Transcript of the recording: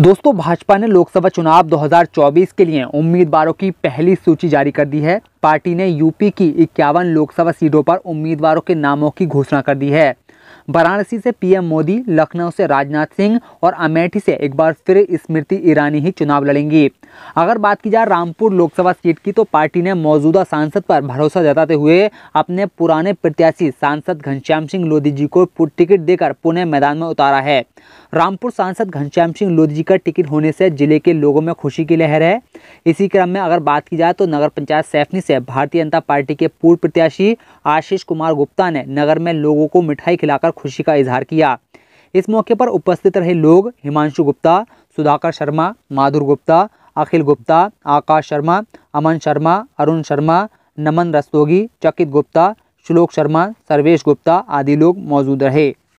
दोस्तों भाजपा ने लोकसभा चुनाव 2024 के लिए उम्मीदवारों की पहली सूची जारी कर दी है पार्टी ने यूपी की इक्यावन लोकसभा सीटों पर उम्मीदवारों के नामों की घोषणा कर दी है वाराणसी से पीएम मोदी लखनऊ से राजनाथ सिंह और अमेठी से एक बार फिर स्मृति ईरानी ही चुनाव लड़ेंगी अगर बात की जाए रामपुर लोकसभा सीट की तो पार्टी ने मौजूदा सांसद पर भरोसा जताते हुए अपने पुराने प्रत्याशी सांसद घनश्याम सिंह लोधी जी को टिकट देकर पुणे मैदान में उतारा है रामपुर सांसद घनश्याम सिंह लोधी जी का टिकट होने से जिले के लोगों में खुशी की लहर है इसी क्रम में अगर बात की जाए तो नगर पंचायत सैफनी से भारतीय जनता पार्टी के पूर्व प्रत्याशी आशीष कुमार गुप्ता ने नगर में लोगों को मिठाई खिलाकर खुशी का इजहार किया इस मौके पर उपस्थित रहे लोग हिमांशु गुप्ता सुधाकर शर्मा माधुर गुप्ता अखिल गुप्ता आकाश शर्मा अमन शर्मा अरुण शर्मा नमन रस्तोगी चकित गुप्ता श्लोक शर्मा सर्वेश गुप्ता आदि लोग मौजूद रहे